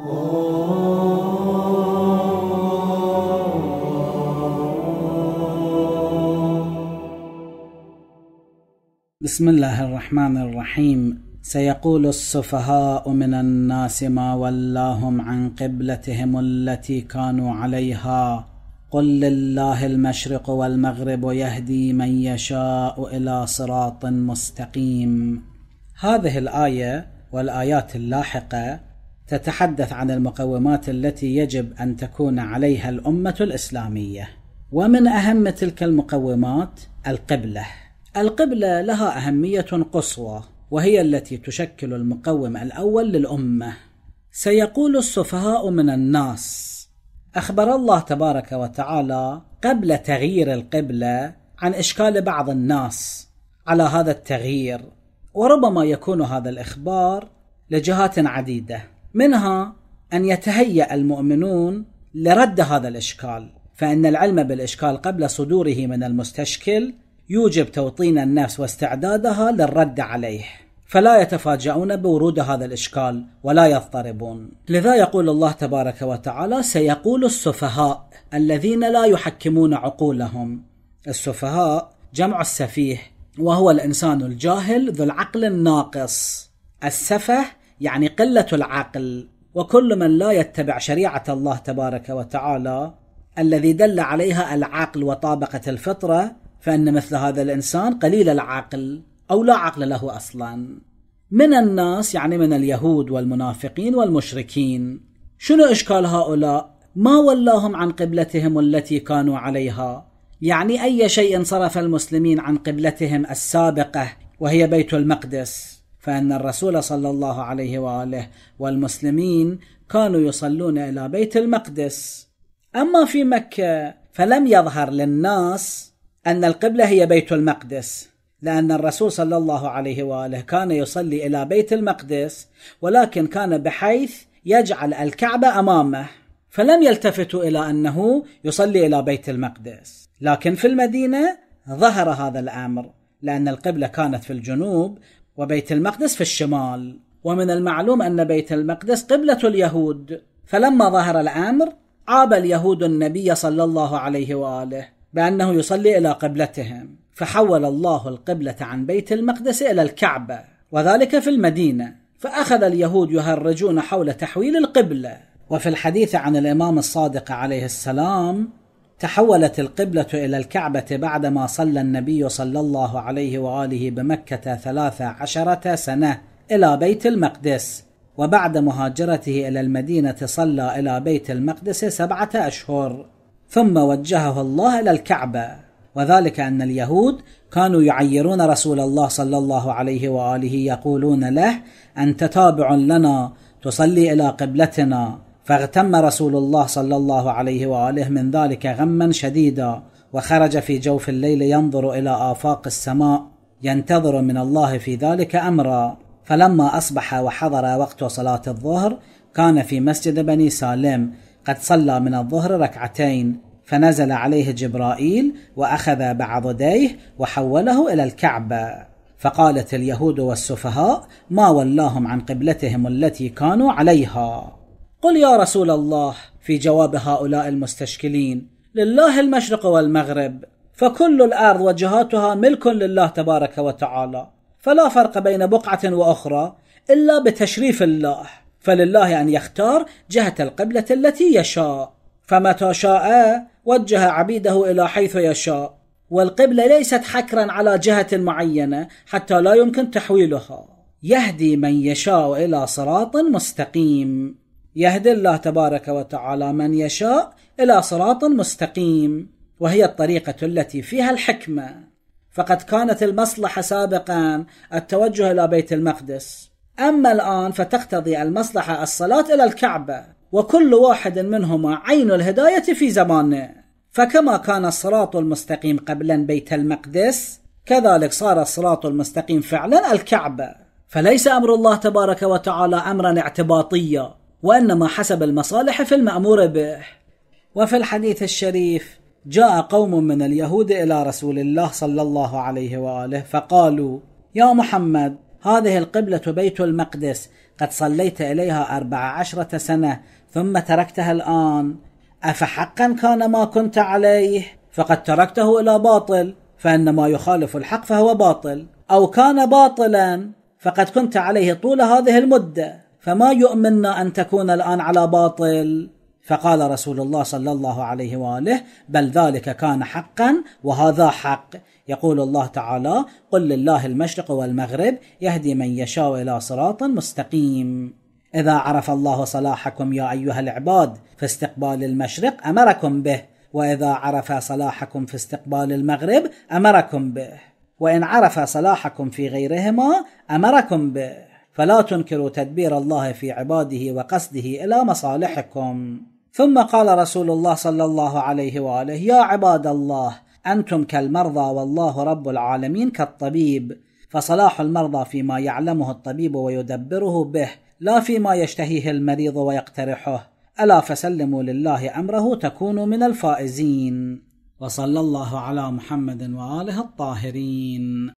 بسم الله الرحمن الرحيم سيقول السفهاء من الناس ما ولاهم عن قبلتهم التي كانوا عليها قل لله المشرق والمغرب يهدي من يشاء الى صراط مستقيم هذه الايه والايات اللاحقه تتحدث عن المقومات التي يجب ان تكون عليها الامه الاسلاميه ومن اهم تلك المقومات القبله القبله لها اهميه قصوى وهي التي تشكل المقوم الاول للامه سيقول السفهاء من الناس اخبر الله تبارك وتعالى قبل تغيير القبله عن اشكال بعض الناس على هذا التغيير وربما يكون هذا الاخبار لجهات عديده منها أن يتهيأ المؤمنون لرد هذا الإشكال فإن العلم بالإشكال قبل صدوره من المستشكل يوجب توطين النفس واستعدادها للرد عليه فلا يتفاجؤون بورود هذا الإشكال ولا يضطربون لذا يقول الله تبارك وتعالى سيقول السفهاء الذين لا يحكمون عقولهم السفهاء جمع السفيه وهو الإنسان الجاهل ذو العقل الناقص السفه يعني قلة العقل وكل من لا يتبع شريعة الله تبارك وتعالى الذي دل عليها العقل وطابقة الفطرة فإن مثل هذا الإنسان قليل العقل أو لا عقل له أصلا من الناس يعني من اليهود والمنافقين والمشركين شنو إشكال هؤلاء؟ ما ولاهم عن قبلتهم التي كانوا عليها يعني أي شيء صرف المسلمين عن قبلتهم السابقة وهي بيت المقدس فأن الرسول صلى الله عليه وآله والمسلمين كانوا يصلون إلى بيت المقدس أما في مكة فلم يظهر للناس أن القبلة هي بيت المقدس لأن الرسول صلى الله عليه وآله كان يصلي إلى بيت المقدس ولكن كان بحيث يجعل الكعبة أمامه فلم يلتفتوا إلى أنه يصلي إلى بيت المقدس لكن في المدينة ظهر هذا الأمر لأن القبلة كانت في الجنوب وبيت المقدس في الشمال ومن المعلوم أن بيت المقدس قبلة اليهود فلما ظهر الأمر عاب اليهود النبي صلى الله عليه وآله بأنه يصلي إلى قبلتهم فحول الله القبلة عن بيت المقدس إلى الكعبة وذلك في المدينة فأخذ اليهود يهرجون حول تحويل القبلة وفي الحديث عن الإمام الصادق عليه السلام تحولت القبلة إلى الكعبة بعدما صلى النبي صلى الله عليه وآله بمكة ثلاث عشرة سنة إلى بيت المقدس وبعد مهاجرته إلى المدينة صلى إلى بيت المقدس سبعة أشهر ثم وجهه الله إلى الكعبة وذلك أن اليهود كانوا يعيرون رسول الله صلى الله عليه وآله يقولون له أنت تابع لنا تصلي إلى قبلتنا فاغتم رسول الله صلى الله عليه واله من ذلك غما شديدا وخرج في جوف الليل ينظر الى افاق السماء ينتظر من الله في ذلك امرا فلما اصبح وحضر وقت صلاه الظهر كان في مسجد بني سالم قد صلى من الظهر ركعتين فنزل عليه جبرائيل واخذ بعضديه وحوله الى الكعبه فقالت اليهود والسفهاء ما ولاهم عن قبلتهم التي كانوا عليها قل يا رسول الله في جواب هؤلاء المستشكلين لله المشرق والمغرب فكل الارض وجهاتها ملك لله تبارك وتعالى فلا فرق بين بقعه واخرى الا بتشريف الله فلله ان يختار جهه القبله التي يشاء فمتى شاء وجه عبيده الى حيث يشاء والقبله ليست حكرا على جهه معينه حتى لا يمكن تحويلها يهدي من يشاء الى صراط مستقيم يهدي الله تبارك وتعالى من يشاء الى صراط مستقيم وهي الطريقه التي فيها الحكمه فقد كانت المصلحه سابقا التوجه الى بيت المقدس اما الان فتقتضي المصلحه الصلاه الى الكعبه وكل واحد منهما عين الهدايه في زمانه فكما كان الصراط المستقيم قبلا بيت المقدس كذلك صار الصراط المستقيم فعلا الكعبه فليس امر الله تبارك وتعالى امرا اعتباطيا وإنما حسب المصالح في المأمور به وفي الحديث الشريف جاء قوم من اليهود إلى رسول الله صلى الله عليه وآله فقالوا يا محمد هذه القبلة بيت المقدس قد صليت إليها أربع عشرة سنة ثم تركتها الآن أفحقا كان ما كنت عليه فقد تركته إلى باطل فإن ما يخالف الحق فهو باطل أو كان باطلا فقد كنت عليه طول هذه المدة فما يؤمنا ان تكون الان على باطل فقال رسول الله صلى الله عليه واله بل ذلك كان حقا وهذا حق يقول الله تعالى قل لله المشرق والمغرب يهدي من يشاء الى صراط مستقيم اذا عرف الله صلاحكم يا ايها العباد في استقبال المشرق امركم به واذا عرف صلاحكم في استقبال المغرب امركم به وان عرف صلاحكم في غيرهما امركم به فلا تنكروا تدبير الله في عباده وقصده الى مصالحكم ثم قال رسول الله صلى الله عليه واله يا عباد الله انتم كالمرضى والله رب العالمين كالطبيب فصلاح المرضى فيما يعلمه الطبيب ويدبره به لا فيما يشتهيه المريض ويقترحه الا فسلموا لله امره تكونوا من الفائزين وصلى الله على محمد واله الطاهرين